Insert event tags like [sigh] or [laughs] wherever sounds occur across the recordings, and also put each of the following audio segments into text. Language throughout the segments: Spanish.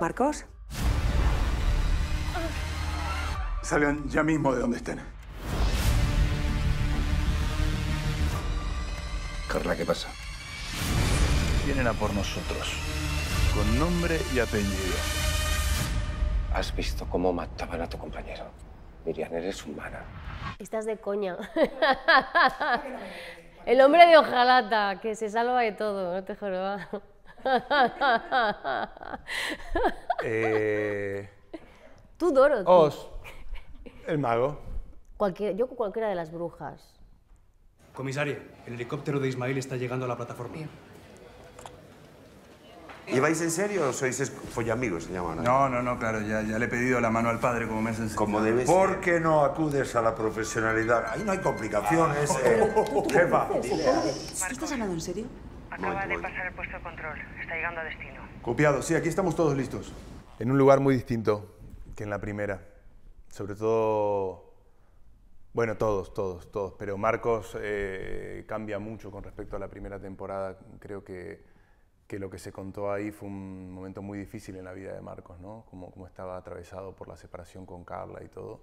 Marcos. Salgan ya mismo de donde estén. Carla, ¿qué pasa? Vienen a por nosotros, con nombre y apellido. ¿Has visto cómo mataban a tu compañero? Miriam, eres humana. Estás de coña. [laughs] El hombre de hojalata, que se salva de todo, no te juro eh... Tú, Dorothy. Os, el mago. Cualquier, yo cualquiera de las brujas. Comisaria, el helicóptero de Ismael está llegando a la plataforma. ¿Lleváis ¿Y vais en serio o sois follamigos, se llaman? No, no, no, claro, ya, le he pedido la mano al padre, como me has enseñado. Como debes ¿Por qué no acudes a la profesionalidad? Ahí no hay complicaciones, eh. [laughs] jefa. estás hablando en serio? Acaba de pasar el puesto de control. Está llegando a destino. Copiado. Sí, aquí estamos todos listos. En un lugar muy distinto que en la primera. Sobre todo... Bueno, todos, todos, todos. Pero Marcos eh, cambia mucho con respecto a la primera temporada. Creo que, lo que se contó ahí fue un momento muy difícil en la vida de Marcos, ¿no? Como, como estaba atravesado por la separación con Carla y todo.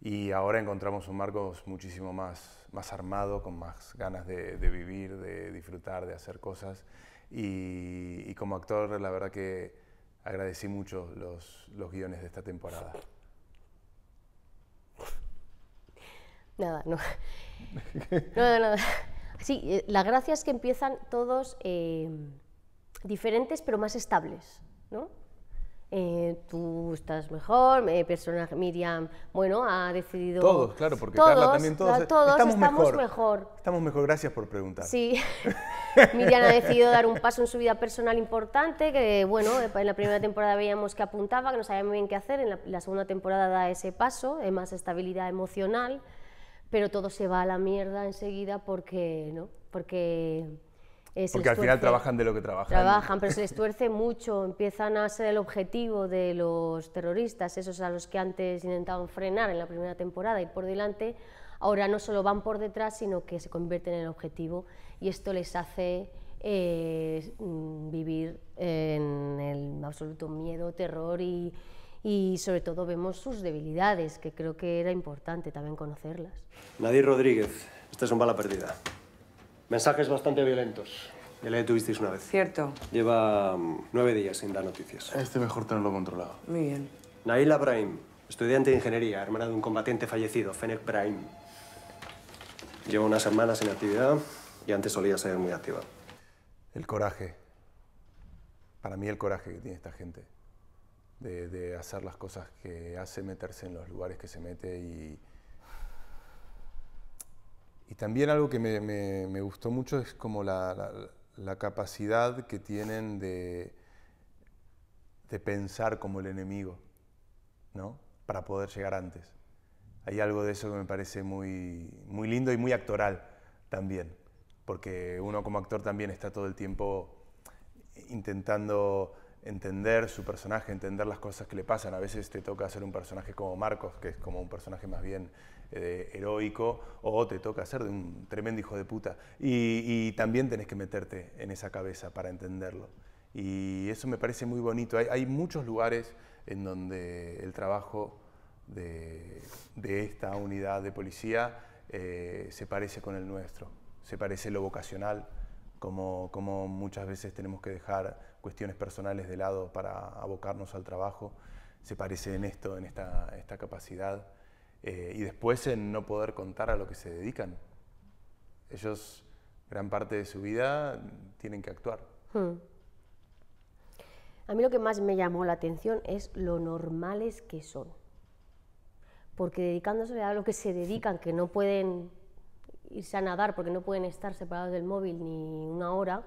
Y ahora encontramos un Marcos muchísimo más, más armado, con más ganas de, vivir, de disfrutar, de hacer cosas. Y, como actor, la verdad que agradecí mucho los, los guiones de esta temporada. Nada, no. No, nada Sí, eh, la gracia es que empiezan todos eh, diferentes pero más estables, ¿no? Eh, tú estás mejor, eh, Miriam, bueno, ha decidido... Todos, claro, porque Carla también todos... Eh, todos estamos, mejor, Estamos mejor, gracias por preguntar. Sí, [laughs] Miriam ha decidido dar un paso en su vida personal importante, que bueno, en la primera temporada veíamos que apuntaba, que no sabía muy bien qué hacer, en la, segunda temporada da ese paso, es más estabilidad emocional, pero todo se va a la mierda enseguida porque, ¿no? Porque porque al final trabajan de lo que trabajan. Trabajan, pero se les [laughs] tuerce mucho, empiezan a ser el objetivo de los terroristas, esos a los que antes intentaban frenar en la primera temporada y por delante, ahora no solo van por detrás, sino que se convierten en el objetivo y esto les hace eh, mm, vivir en el absoluto miedo, terror y, sobre todo vemos sus debilidades, que creo que era importante también conocerlas. Nadir Rodríguez, esta es un bala perdida. Mensajes bastante violentos. Ya le detuvisteis una vez. Cierto. Lleva mm, nueve días sin dar noticias. Este mejor tenerlo controlado. Muy bien. Naila Brahim, estudiante de ingeniería, hermana de un combatiente fallecido, Fennec Brahim. Lleva unas semanas en actividad y antes solía ser muy activa. El coraje. Para mí el coraje que tiene esta gente. De, de hacer las cosas que hace, meterse en los lugares que se mete y, y también algo que me, gustó mucho es como la, capacidad que tienen de, de, pensar como el enemigo, ¿no? Para poder llegar antes. Hay algo de eso que me parece muy, muy lindo y muy actoral también, porque uno como actor también está todo el tiempo intentando entender su personaje, entender las cosas que le pasan. A veces te toca hacer un personaje como Marcos, que es como un personaje más bien eh, heroico, o te toca hacer de un tremendo hijo de puta. Y, también tenés que meterte en esa cabeza para entenderlo. Y eso me parece muy bonito. Hay, muchos lugares en donde el trabajo de, esta unidad de policía eh, se parece con el nuestro, se parece lo vocacional como, muchas veces tenemos que dejar cuestiones personales de lado para abocarnos al trabajo, se parece en esto, en esta, esta capacidad, eh, y después en no poder contar a lo que se dedican. Ellos gran parte de su vida tienen que actuar. Hmm. A mí lo que más me llamó la atención es lo normales que son. Porque dedicándose a lo que se dedican, que no pueden irse a nadar porque no pueden estar separados del móvil ni una hora,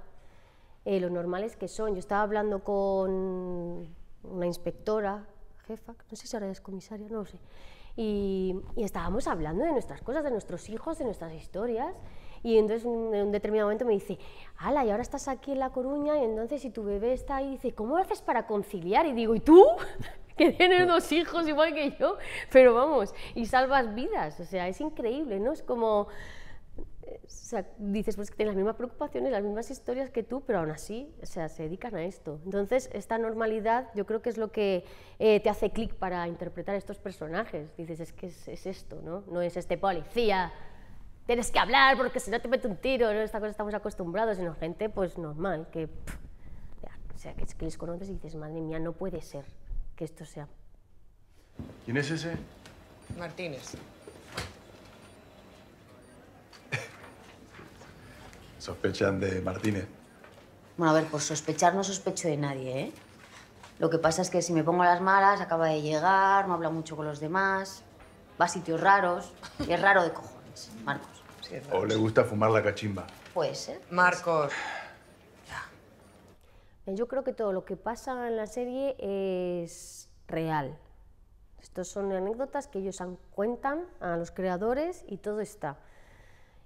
eh, lo normal es que son. Yo estaba hablando con una inspectora, jefa, no sé si ahora es comisaria, no lo sé, y, estábamos hablando de nuestras cosas, de nuestros hijos, de nuestras historias. Y entonces en un determinado momento me dice, ala, y ahora estás aquí en La Coruña, y entonces si tu bebé está ahí, dice, ¿cómo lo haces para conciliar? Y digo, ¿y tú? [laughs] que tienes dos hijos igual que yo, pero vamos, y salvas vidas, o sea, es increíble, ¿no? Es como dices pues que tienen las mismas preocupaciones, las mismas historias que tú, pero aún así, sea, se dedican a esto. Entonces, esta normalidad yo creo que es lo que eh, te hace clic para interpretar estos personajes. Dices, es que es, esto, ¿no? No es este policía, tienes que hablar porque si no te mete un tiro, ¿no? Esta cosa estamos acostumbrados, sino gente, pues, normal, que... Pff, o sea, que, es que les conoces y dices, madre mía, no puede ser que esto sea... ¿Quién es ese? Martínez. Sospechan de Martínez. Bueno, a ver, por sospechar no sospecho de nadie, ¿eh? Lo que pasa es que si me pongo las malas, acaba de llegar, no habla mucho con los demás, va a sitios raros y es raro de cojones, Marcos. O le gusta fumar la cachimba. Pues, ¿eh? Marcos. Ya. Yo creo que todo lo que pasa en la serie es real. Estos son anécdotas que ellos cuentan a los creadores y todo está.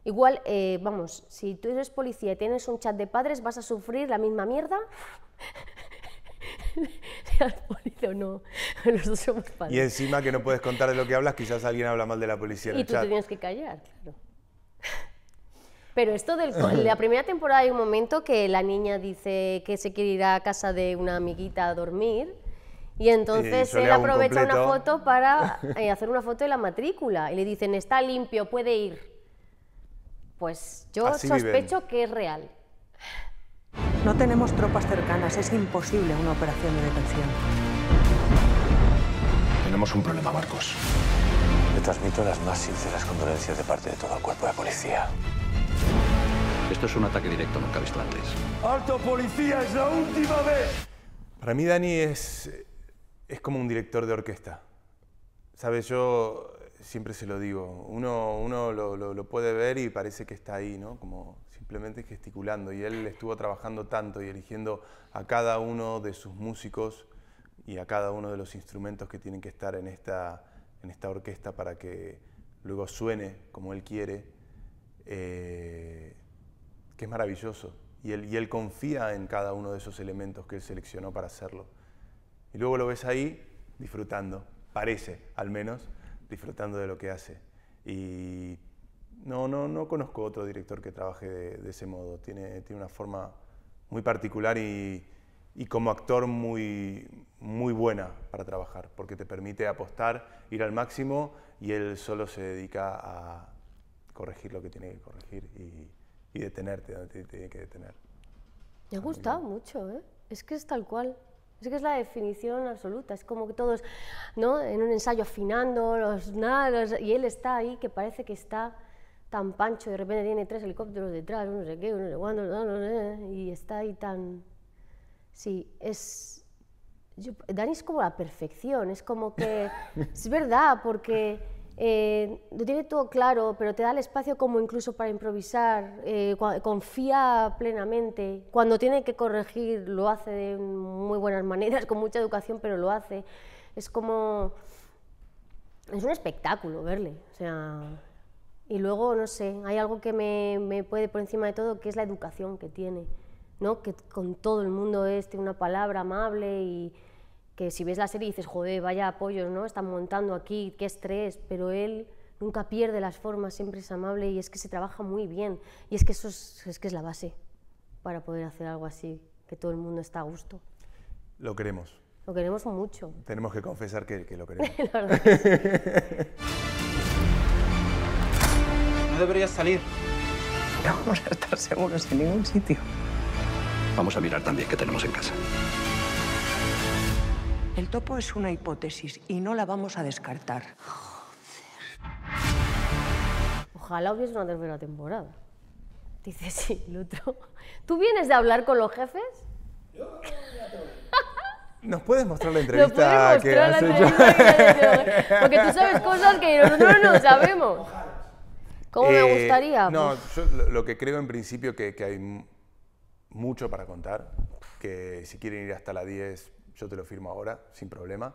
Igual, eh, vamos, si tú eres policía y tienes un chat de padres, vas a sufrir la misma mierda. [laughs] policía o no, somos Y encima que no puedes contar de lo que hablas, quizás alguien habla mal de la policía en y el chat. tú te tienes que callar, claro. Pero esto de la primera temporada hay un momento que la niña dice que se quiere ir a casa de una amiguita a dormir. Y entonces él aprovecha una foto para eh, hacer una foto de la matrícula y le dicen, está limpio, puede ir. Pues yo sospecho que es real. No tenemos tropas cercanas, es imposible una operación de detención. Tenemos un problema, Marcos. Le transmito las más sinceras condolencias de parte de todo el cuerpo de policía. Esto es un ataque directo no visto ¡Alto, policía! ¡Es la última vez! Para mí, Dani es, es como un director de orquesta. ¿Sabes? Yo siempre se lo digo, uno, lo, puede ver y parece que está ahí, ¿no? Como simplemente gesticulando. Y él estuvo trabajando tanto y eligiendo a cada uno de sus músicos y a cada uno de los instrumentos que tienen que estar en esta, en esta orquesta para que luego suene como él quiere, eh, que es maravilloso. Y él, y él confía en cada uno de esos elementos que él seleccionó para hacerlo. Y luego lo ves ahí disfrutando, parece al menos disfrutando de lo que hace. Y no, no, no conozco otro director que trabaje de, ese modo. Tiene, tiene una forma muy particular y, como actor muy, muy buena para trabajar, porque te permite apostar, ir al máximo y él solo se dedica a corregir lo que tiene que corregir y, y detenerte donde tiene que detener. Me ha gustado mucho, ¿eh? es que es tal cual. Es que es la definición absoluta, es como que todos, ¿no? En un ensayo afinando, los, nada, y él está ahí que parece que está tan pancho, de repente tiene tres helicópteros detrás, uno sé qué, uno sé cuándo, no, y está ahí tan... Sí, es... Yo, Dani es como la perfección, es como que... es verdad, porque eh, lo tiene todo claro, pero te da el espacio como incluso para improvisar, eh, confía plenamente. Cuando tiene que corregir, lo hace de muy buenas maneras, con mucha educación, pero lo hace. Es como... Es un espectáculo verle, o sea... Y luego, no sé, hay algo que me, me puede por encima de todo, que es la educación que tiene, ¿no? Que con todo el mundo es, tiene una palabra amable y que si ves la serie dices, joder, vaya apoyos, ¿no? Están montando aquí, qué estrés, pero él nunca pierde las formas, siempre es amable y es que se trabaja muy bien. Y es que eso es, que es la base para poder hacer algo así, que todo el mundo está a gusto. Lo queremos. Lo queremos mucho. Tenemos que confesar que, lo queremos. [laughs] [laughs] no deberías salir. No vamos a estar seguros en ningún sitio. Vamos a mirar también qué tenemos en casa. El topo es una hipótesis y no la vamos a descartar. Joder. Ojalá hubiese una tercera temporada. Dice sí, Lutro. ¿Tú vienes de hablar con los jefes? Yo ¿Nos puedes mostrar la entrevista que has Porque tú sabes cosas que nosotros no sabemos. ¿Cómo me eh, gustaría? No, pues- yo lo que creo en principio que, que hay mucho para contar, que si quieren ir hasta la 10 yo te lo firmo ahora, sin problema,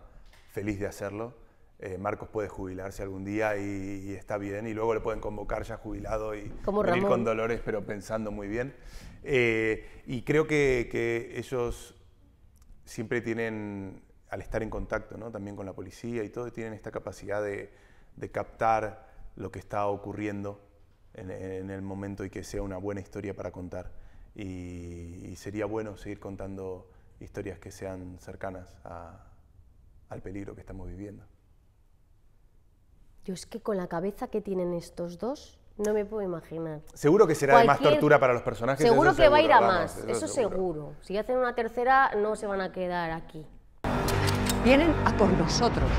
feliz de hacerlo. Eh, Marcos puede jubilarse algún día y, está bien, y luego le pueden convocar ya jubilado y Como con dolores, pero pensando muy bien. Eh, y creo que, ellos siempre tienen, al estar en contacto también con la policía y todo, tienen esta capacidad de, captar lo que está ocurriendo en, el momento y que sea una buena historia para contar. y sería bueno seguir contando historias que sean cercanas al peligro que estamos viviendo. Yo es que con la cabeza que tienen estos dos, no me puedo imaginar. Seguro que será de más tortura para los personajes. Seguro que va a ir a más, eso, seguro. Si hacen una tercera, no se van a quedar aquí. Vienen a por nosotros.